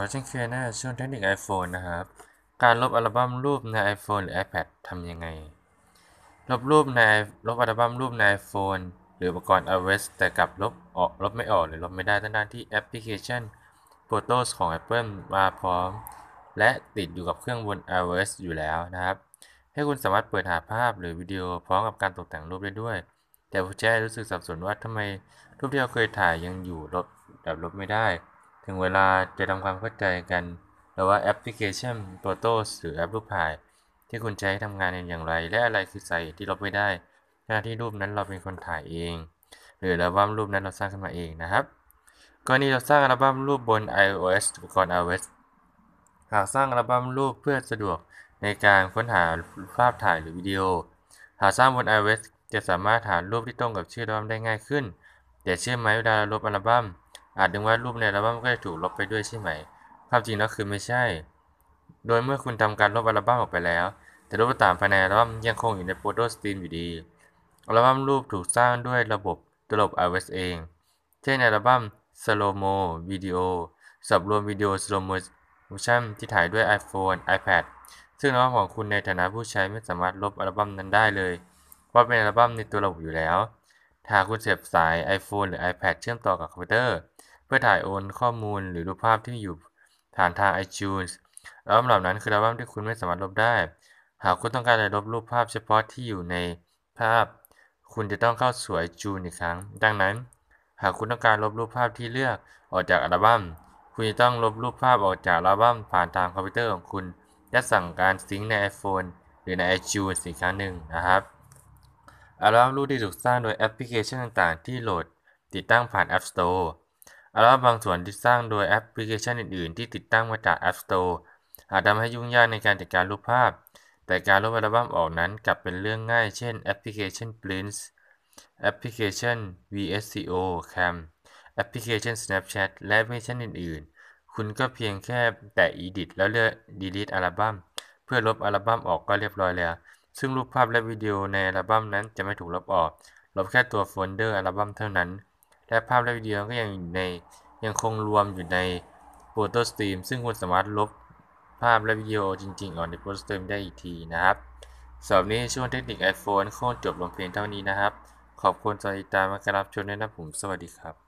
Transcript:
ขอเช่นเคยนะช่วงเทคนิค iPhone นะครับ การลบอัลบั้มรูปใน iPhone หรือ iPad ทำยังไง ลบรูปในลบอัลบั้มรูปใน iPhone หรืออุปกรณ์ iOS แต่กลับลบออกลบไม่ออกหรือลบไม่ได้ทั้งที่แอปพลิเคชัน Photos ของ Apple มาพร้อม และติดอยู่กับเครื่องบน iOS อยู่แล้วนะครับ ให้คุณสามารถเปิดหาภาพหรือวิดีโอพร้อมกับการตกแต่งรูปได้ด้วย แต่ผู้ใช้รู้สึกสับสนว่าทำไมรูปที่เราเคยถ่ายยังอยู่ลบแบบลบไม่ได้ถึงเวลาจะทำความเข้าใจกันหรืวว่าแอปพลิเคชันตัวโต้หรือแอปรูปถ่าย ที่คุณใช้ทำงานอย่างไร และอะไรคือใส่ที่ลบไม่ได้หน้าที่รูปนั้นเราเป็นคนถ่ายเอง หรืออัลบัมรูปนั้นเราสร้างขึ้นมาเองนะครับกรณีเราสร้างอัลบัมรูปบน iOS อุปกรณ์ iOS หากสร้างอัลบัมรูปเพื่อสะดวกในการค้นหาภาพถ่ายหรือวิดีโอ หากสร้างบน iOS จะสามารถหารูปที่ตรงกับชื่ออัลบัมได้ง่ายขึ้น แต่เชื่อไหมเวลาลบอัลบั้มอาจดึงวาดรูปในอัลบั้มก็จะถูกลบไปด้วยใช่ไหมความจริงแล้วคือไม่ใช่ โดยเมื่อคุณทำการลบอัลบั้มออกไปแล้ว แต่รูปต่างภายในอัลบั้มยังคงอยู่ในโฟโต้สตรีมอยู่ดี อัลบั้มรูปถูกสร้างด้วยระบบตลบ iOS เอง เช่นอัลบั้ม Slow Mo Video สับรวมวิดีโอ Slow m o ชั่นที่ถ่ายด้วย iPhone iPad ซึ่งอัลบั้มของคุณในฐานะผู้ใช้ไม่สามารถลบอัลบั้มนั้นได้เลย เพราะเป็นอัลบั้มในตัวระบบอยู่แล้ว ถ้าคุณเสียบสาย iPhone หรือ iPad เชื่อมต่อกับคอมพิวเตอร์เพื่อถ่ายโอนข้อมูลหรือรูปภาพที่อยู่ผ่านทาง iTunes อัลบั้มเหล่านั้นคืออัลบั้มที่คุณไม่สามารถลบได้ หากคุณต้องการจะลบรูปภาพเฉพาะที่อยู่ในภาพ คุณจะต้องเข้าสวยจูนอีกครั้ง ดังนั้น หากคุณต้องการลบรูปภาพที่เลือกออกจากอัลบั้มคุณจะต้องลบรูปภาพออกจากอัลบั้มผ่านทางคอมพิวเตอร์ของคุณและสั่งการซิงค์ใน iPhone หรือใน iTunes อีกครั้งหนึ่งนะครับ อัลบั้มรูปที่ถูกสร้างโดยแอปพลิเคชันต่างๆ ที่โหลดติดตั้งผ่าน App Store อัลบั้มบางส่วนที่สร้างโดยแอปพลิเคชันอื่น ๆ ที่ติดตั้งมาจาก App Store อาจทำให้ยุ่งยากในการจัดการรูปภาพ แต่การลบอัลบั้มออกนั้นกลับเป็นเรื่องง่าย เช่นแอปพลิเคชัน Print แอปพลิเคชัน VSCO Cam แอปพลิเคชัน Snapchat และแอปพลิเคชันอื่นๆ คุณก็เพียงแค่แตะ Edit แล้วเลือก Delete อัลบั้มเพื่อลบอัลบั้มออกก็เรียบร้อยแล้ว ซึ่งรูปภาพและวิดีโอในอัลบั้มนั้นจะไม่ถูกลบออก ลบแค่ตัวโฟลเดอร์อัลบั้มเท่านั้นและภาพและวิดีโอก็ยังอยู่ใน ยังคงรวมอยู่ในโ h o t o สตรีมซึ่งคุณสามารถลบภาพและวิดีโอจริง ๆออกในโ h o t o สตรีมได้อีกทีนะครับสำหรับนี้ช่วงเทคนิค iPhone โค้นจบลงเพียงเท่านี้นะครับ ขอบคุณสำหรับติดตามมากรับชมในวยนะผม สวัสดีครับ